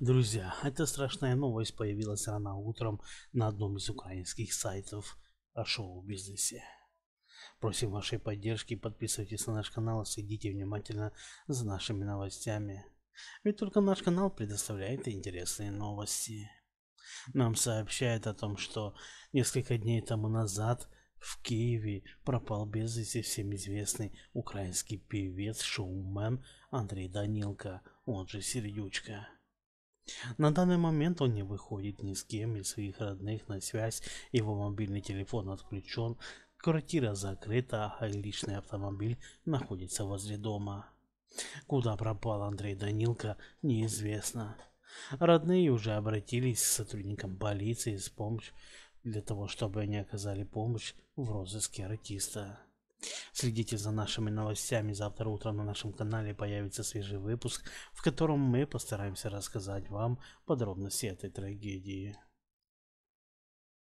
Друзья, эта страшная новость появилась рано утром на одном из украинских сайтов о шоу-бизнесе. Просим вашей поддержки, подписывайтесь на наш канал и следите внимательно за нашими новостями. Ведь только наш канал предоставляет интересные новости. Нам сообщают о том, что несколько дней тому назад в Киеве пропал без вести всем известный украинский певец-шоумен Андрей Данилко, он же Сердючка. На данный момент он не выходит ни с кем из своих родных на связь, его мобильный телефон отключен, квартира закрыта, а личный автомобиль находится возле дома. Куда пропал Андрей Данилко, неизвестно. Родные уже обратились к сотрудникам полиции с помощью для того, чтобы они оказали помощь в розыске артиста. Следите за нашими новостями. Завтра утром на нашем канале появится свежий выпуск, в котором мы постараемся рассказать вам подробности этой трагедии.